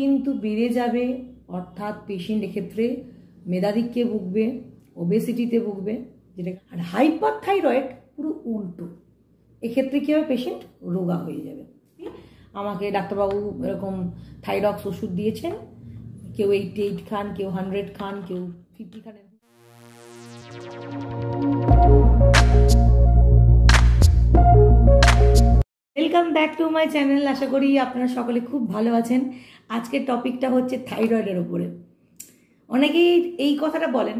কিন্তু বেড়ে যাবে অর্থাৎ পেশেন্ট এক্ষেত্রে মেধাদিককে ভুগবে ওবেসিটিতে ভুগবে যেটা আর হাইপার থাইরয়েড পুরো উল্টো এক্ষেত্রে কী হবে পেশেন্ট রোগা হয়ে যাবে আমাকে ডাক্তারবাবু এরকম থাইরক্স ওষুধ দিয়েছেন কেউ এইটি এইট খান কেউ হান্ড্রেড খান কেউ ফিফটি খান welcome back to my channel আশা করি আপনারা সকলে খুব ভালো আছেন আজকের টপিকটা হচ্ছে থাইরয়েডের ওপরে অনেকেই এই কথাটা বলেন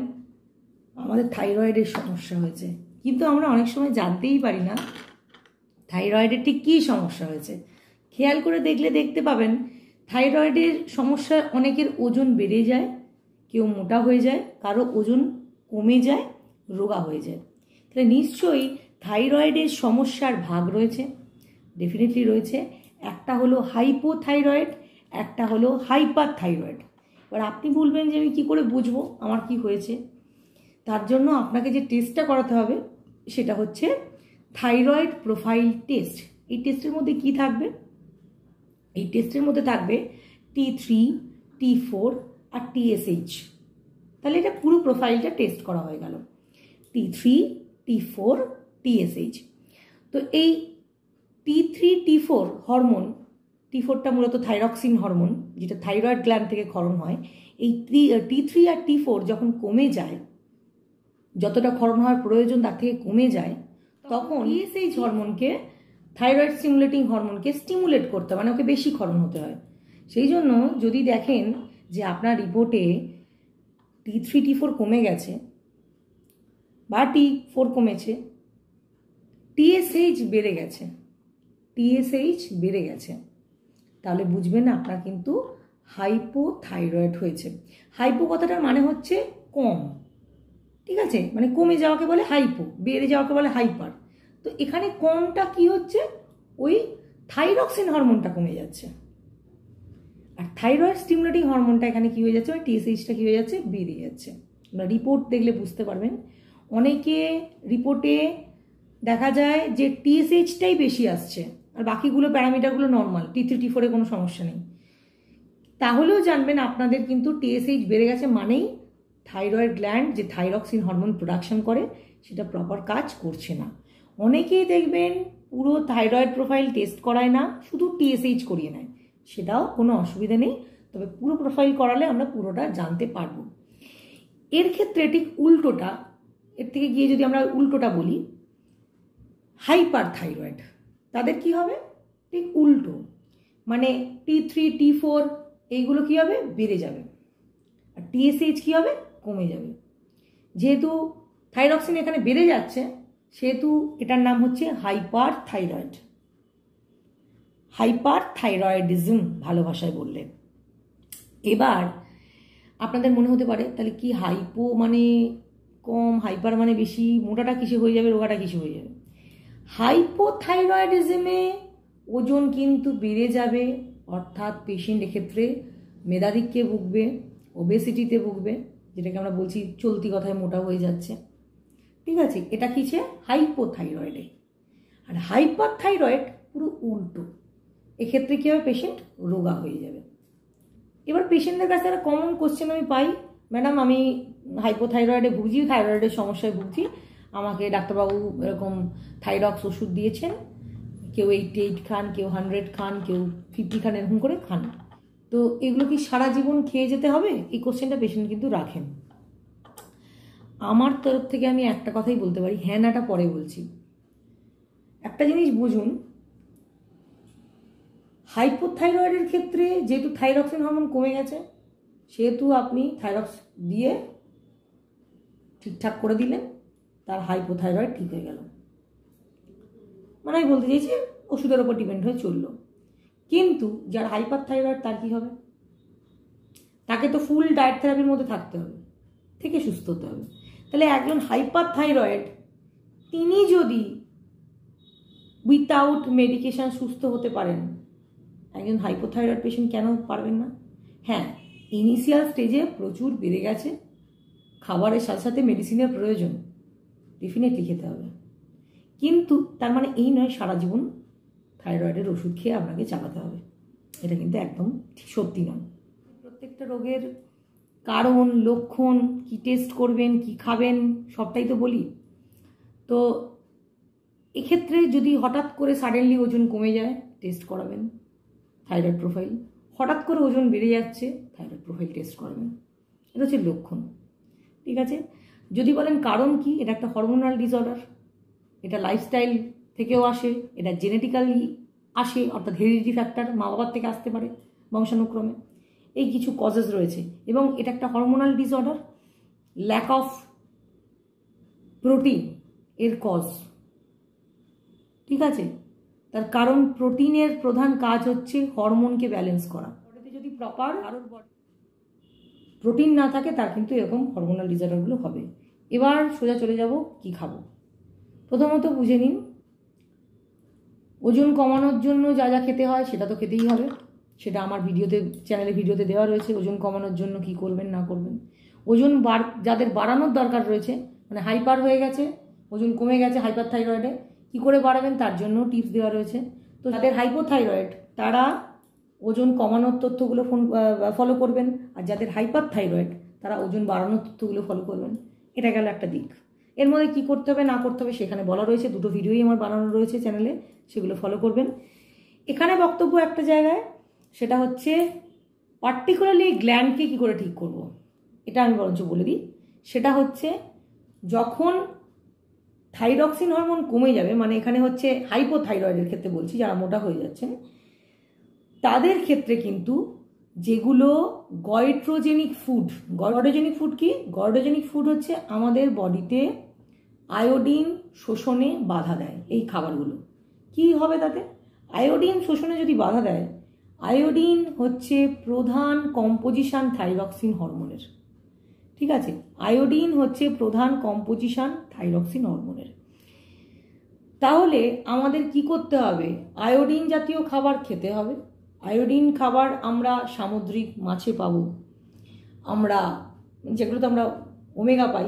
আমাদের থাইরয়েডের সমস্যা হয়েছে কিন্তু আমরা অনেক সময় জানতেই পারি না থাইরয়েডের ঠিক কী সমস্যা হয়েছে খেয়াল করে দেখলে দেখতে পাবেন থাইরয়েডের সমস্যা অনেকের ওজন বেড়ে যায় কেউ মোটা হয়ে যায় কারো ওজন কমে যায় রোগা হয়ে যায় তাহলে নিশ্চয়ই থাইরয়েডের সমস্যার ভাগ রয়েছে ডেফিনেটলি রয়েছে একটা হলো হাইপোথাইরয়েড একটা হলো হাইপার থাইরয়েড এবার আপনি বলবেন যে আমি কী করে বুঝবো আমার কি হয়েছে তার জন্য আপনাকে যে টেস্টটা করাতে হবে সেটা হচ্ছে থাইরয়েড প্রোফাইল টেস্ট এই টেস্টের মধ্যে কি থাকবে এই টেস্টের মধ্যে থাকবে টি থ্রি টি ফোর আর টিএসএইচ তাহলে এটা পুরো প্রোফাইলটা টেস্ট করা হয়ে গেল T three T four TSH তো এই T three T four hormone T ফোরটা মূলত থাইরক্সিন হরমোন যেটা থাইরয়েড গ্ল্যান্ড থেকে খরম হয় এই টি থ্রি আর টি ফোর যখন কমে যায় যতটা ক্ষরণ হওয়ার প্রয়োজন তার থেকে কমে যায় তখন ইএসএইচ হরমোনকে থাইরয়েড স্টিমুলেটিং হরমোনকে স্টিমুলেট করতে মানে ওকে বেশি খরম হতে হয় সেই জন্য যদি দেখেন যে আপনার রিপোর্টে টি থ্রি টি ফোর কমে গেছে বা টি ফোর কমেছে টিএসএইচ বেড়ে গেছে টিএসএইচ বেড়ে গেছে তাহলে বুঝবেন আপনার কিন্তু হাইপোথাইরয়েড হয়েছে হাইপো কথাটার মানে হচ্ছে কম ঠিক আছে মানে কমে যাওয়াকে বলে হাইপো বেড়ে যাওয়াকে বলে হাইপার তো এখানে কমটা কি হচ্ছে ওই থাইরক্সিন হরমোনটা কমে যাচ্ছে আর থাইরয়েড স্টিমুলেটিং হরমোনটা এখানে কী হয়ে যাচ্ছে ওই টিএসএইচটা কী হয়ে যাচ্ছে বেড়ে যাচ্ছে আপনার রিপোর্ট দেখলে বুঝতে পারবেন অনেকে রিপোর্টে দেখা যায় যে টিএসএইচটাই বেশি আসছে আর বাকিগুলো প্যারামিটারগুলো নর্মাল টি থ্রি টি ফোরে কোনো সমস্যা নেই তাহলেও জানবেন আপনাদের কিন্তু টিএসএইচ বেড়ে গেছে মানেই থাইরয়েড গ্ল্যান্ড যে থাইরক্সিন হরমোন প্রোডাকশন করে সেটা প্রপার কাজ করছে না অনেকেই দেখবেন পুরো থাইরয়েড প্রোফাইল টেস্ট করায় না শুধু টিএসএইচ করিয়ে নেয় সেটাও কোনো অসুবিধা নেই তবে পুরো প্রোফাইল করালে আমরা পুরোটা জানতে পারব এর ক্ষেত্রে ঠিক উল্টোটা এর থেকে গিয়ে যদি আমরা উল্টোটা বলি হাইপার থাইরয়েড তাদের কি হবে ঠিক উল্টো মানে টি থ্রি টি ফোর এইগুলো কী হবে বেড়ে যাবে আর টিএসএইচ কী হবে কমে যাবে যেহেতু থাইরক্সিন এখানে বেড়ে যাচ্ছে সেহেতু এটার নাম হচ্ছে হাইপার থাইরয়েড হাইপার থাইরয়েডিজম ভালো ভাষায় বললে এবার আপনাদের মনে হতে পারে তাহলে কি হাইপো মানে কম হাইপার মানে বেশি মোটাটা কিসে হয়ে যাবে রোগাটা কিসে হয়ে যাবে হাইপোথাইরয়েডিজমে ওজন কিন্তু বেড়ে যাবে অর্থাৎ পেশেন্ট এক্ষেত্রে মেধাদিককে ভুগবে ওবেসিটিতে ভুগবে যেটাকে আমরা বলছি চলতি কথায় মোটা হয়ে যাচ্ছে ঠিক আছে এটা কিছে হাইপোথাইরয়েডে আর হাইপার থাইরয়েড পুরো উল্টো এক্ষেত্রে কী হবে পেশেন্ট রোগা হয়ে যাবে এবার পেশেন্টদের কাছে একটা কমন কোশ্চেন আমি পাই ম্যাডাম আমি হাইপোথাইরয়েডে ভুগছি থাইরয়েডের সমস্যায় ভুগছি আমাকে ডাক্তারবাবু এরকম থাইরক্স ওষুধ দিয়েছেন কেউ এইটি এইট খান কেউ হান্ড্রেড খান কেউ ফিফটি খান এরকম করে খান তো এগুলো কি সারা জীবন খেয়ে যেতে হবে এই কোশ্চেনটা পেশেন্ট কিন্তু রাখেন আমার তরফ থেকে আমি একটা কথাই বলতে পারি হ্যাঁ নাটা পরে বলছি একটা জিনিস বুঝুন হাইপোথাইরয়েডের ক্ষেত্রে যেহেতু থাইরক্সিন হরমোন কমে গেছে সেহেতু আপনি থাইরক্স দিয়ে ঠিকঠাক করে দিলেন তার হাইপোথাইরয়েড ঠিক হয়ে গেল মানে আমি বলতে চাইছি ওষুধের ওপর ডিপেন্ড হয়ে চলল কিন্তু যার হাইপার থাইরয়েড তার কী হবে তাকে তো ফুল ডায়েট থেরাপির মধ্যে থাকতে হবে থেকে সুস্থ হতে হবে তাহলে একজন হাইপার থাইরয়েড তিনি যদি উইথাউট মেডিকেশান সুস্থ হতে পারেন একজন হাইপোথাইরয়েড পেশেন্ট কেন পারবেন না হ্যাঁ ইনিশিয়াল স্টেজে প্রচুর বেড়ে গেছে খাবারের সাথে সাথে মেডিসিনের প্রয়োজন ডেফিনেটলি খেতে হবে কিন্তু তার মানে এই নয় সারা জীবন থাইরয়েডের ওষুধ খেয়ে আপনাকে চালাতে হবে এটা কিন্তু একদম সত্যি নয় প্রত্যেকটা রোগের কারণ লক্ষণ কি টেস্ট করবেন কি খাবেন সবটাই তো বলি তো এক্ষেত্রে যদি হঠাৎ করে সাডেনলি ওজন কমে যায় টেস্ট করাবেন থাইরয়েড প্রোফাইল হঠাৎ করে ওজন বেড়ে যাচ্ছে থাইরয়েড প্রোফাইল টেস্ট করাবেন এটা হচ্ছে লক্ষণ ঠিক আছে যদি বলেন কারণ কি এটা একটা হরমোনাল ডিসঅর্ডার এটা লাইফস্টাইল থেকেও আসে এটা জেনেটিক্যালি আসে অর্থাৎ হেরিডিটি ফ্যাক্টর মা বাবার থেকে আসতে পারে বংশানুক্রমে এই কিছু কজেস রয়েছে এবং এটা একটা hormonal disorder lack of protein এর কজ ঠিক আছে তার কারণ প্রোটিনের প্রধান কাজ হচ্ছে হরমোনকে ব্যালেন্স করা বডিতে যদি প্রপার কারোর প্রোটিন না থাকে তার কিন্তু এরকম হরমোনাল ডিসঅর্ডারগুলো হবে এবার সোজা চলে যাব কি খাবো প্রথমত বুঝে নিন ওজন কমানোর জন্য যা যা খেতে হয় সেটা তো খেতেই হবে সেটা আমার ভিডিওতে চ্যানেলে ভিডিওতে দেওয়া রয়েছে ওজন কমানোর জন্য কি করবেন না করবেন ওজন বাড় যাদের বাড়ানোর দরকার রয়েছে মানে হাইপার হয়ে গেছে ওজন কমে গেছে হাইপার থাইরয়েডে কী করে বাড়াবেন তার জন্য টিপস দেওয়া রয়েছে তো যাদের হাইপোথাইরয়েড তারা ওজন কমানোর তথ্যগুলো ফোন ফলো করবেন আর যাদের হাইপার থাইরয়েড তারা ওজন বাড়ানোর তথ্যগুলো ফলো করবেন এটা গেল একটা দিক এর মধ্যে কী করতে হবে না করতে হবে সেখানে বলা রয়েছে দুটো ভিডিওই আমার বানানো রয়েছে চ্যানেলে সেগুলো ফলো করবেন এখানে বক্তব্য একটা জায়গায় সেটা হচ্ছে পার্টিকুলারলি গ্ল্যান্ডকে কী করে ঠিক করব। এটা আমি বরঞ্চ বলে দিই সেটা হচ্ছে যখন থাইরক্সিন হরমোন কমে যাবে মানে এখানে হচ্ছে হাইপোথাইরয়েডের ক্ষেত্রে বলছি যারা মোটা হয়ে যাচ্ছেন তাদের ক্ষেত্রে কিন্তু যেগুলো গয়ট্রোজেনিক ফুড গর্ডোজেনিক ফুড কি গর্ডোজেনিক ফুড হচ্ছে আমাদের বডিতে আয়োডিন শোষণে বাধা দেয় এই খাবারগুলো কি হবে তাতে আয়োডিন শোষণে যদি বাধা দেয় আয়োডিন হচ্ছে প্রধান কম্পোজিশান থাইরক্সিন হরমোনের ঠিক আছে আয়োডিন হচ্ছে প্রধান কম্পোজিশান থাইরক্সিন হরমোনের তাহলে আমাদের কি করতে হবে আয়োডিন জাতীয় খাবার খেতে হবে আয়োডিন খাবার আমরা সামুদ্রিক মাছে পাব আমরা যেগুলোতে আমরা ওমেগা পাই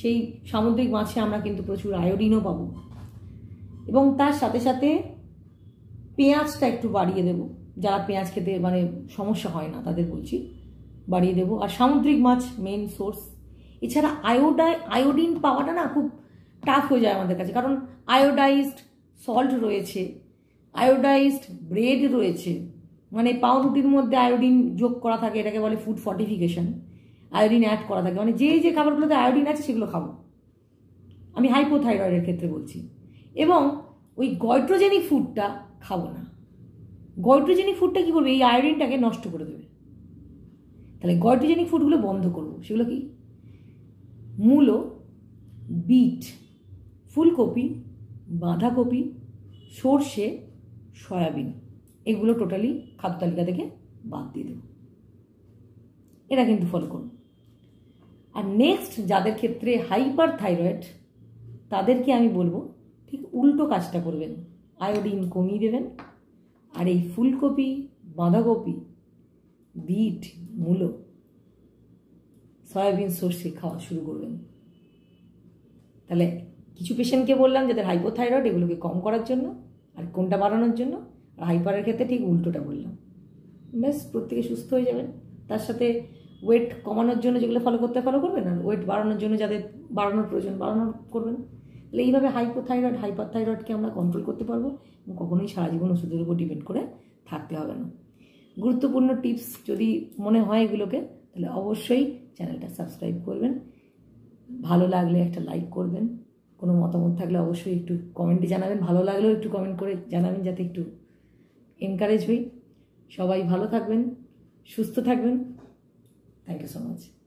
সেই সামুদ্রিক মাছে আমরা কিন্তু প্রচুর আয়োডিনও পাব এবং তার সাথে সাথে পেঁয়াজটা একটু বাড়িয়ে দেব যারা পেঁয়াজ খেতে মানে সমস্যা হয় না তাদের বলছি বাড়িয়ে দেব আর সামুদ্রিক মাছ মেন সোর্স এছাড়া আয়োডাই আয়োডিন পাওয়াটা না খুব টাফ হয়ে যায় আমাদের কাছে কারণ আয়োডাইজড সল্ট রয়েছে আয়োডাইজড ব্রেড রয়েছে মানে পাউরুটির মধ্যে আয়োডিন যোগ করা থাকে এটাকে বলে ফুড ফর্টিফিকেশান আয়োডিন অ্যাড করা থাকে মানে যেই যে খাবারগুলোতে আয়োডিন আছে সেগুলো খাবো আমি হাইপোথাইরয়েডের ক্ষেত্রে বলছি এবং ওই গয়ট্রোজেনিক ফুডটা খাবো না গয়ট্রোজেনিক ফুডটা কী করবে এই আয়োডিনটাকে নষ্ট করে দেবে তাহলে গয়ট্রোজেনিক ফুডগুলো বন্ধ করবো সেগুলো কি মূলো বিট ফুলকপি বাঁধাকপি সর্ষে সয়াবিন এগুলো টোটালি খাদ্য তালিকা থেকে বাদ দিয়ে দেব এটা কিন্তু ফলো করুন আর নেক্সট যাদের ক্ষেত্রে হাইপার থাইরয়েড তাদেরকে আমি বলবো ঠিক উল্টো কাজটা করবেন আয়োডিন কমিয়ে দেবেন আর এই ফুলকপি বাঁধাকপি বিট মূলো সয়াবিন সর্ষে খাওয়া শুরু করবেন তাহলে কিছু পেশেন্টকে বললাম যাদের হাইপোথাইরয়েড এগুলোকে কম করার জন্য আর কোনটা বাড়ানোর জন্য হাইপারের ক্ষেত্রে ঠিক উল্টোটা বললাম ব্যাস প্রত্যেকে সুস্থ হয়ে যাবেন তার সাথে ওয়েট কমানোর জন্য যেগুলো ফলো করতে ফলো করবেন আর ওয়েট বাড়ানোর জন্য যাদের বাড়ানোর প্রয়োজন বাড়ানোর করবেন তাহলে এইভাবে হাইপোথাইরয়েড থাইরয়েডকে আমরা কন্ট্রোল করতে পারবো এবং কখনোই সারা জীবন ওষুধের উপর ডিপেন্ড করে থাকতে হবে না গুরুত্বপূর্ণ টিপস যদি মনে হয় এগুলোকে তাহলে অবশ্যই চ্যানেলটা সাবস্ক্রাইব করবেন ভালো লাগলে একটা লাইক করবেন কোনো মতামত থাকলে অবশ্যই একটু কমেন্টে জানাবেন ভালো লাগলেও একটু কমেন্ট করে জানাবেন যাতে একটু এনকারেজ হই সবাই ভালো থাকবেন সুস্থ থাকবেন থ্যাংক ইউ সো মাচ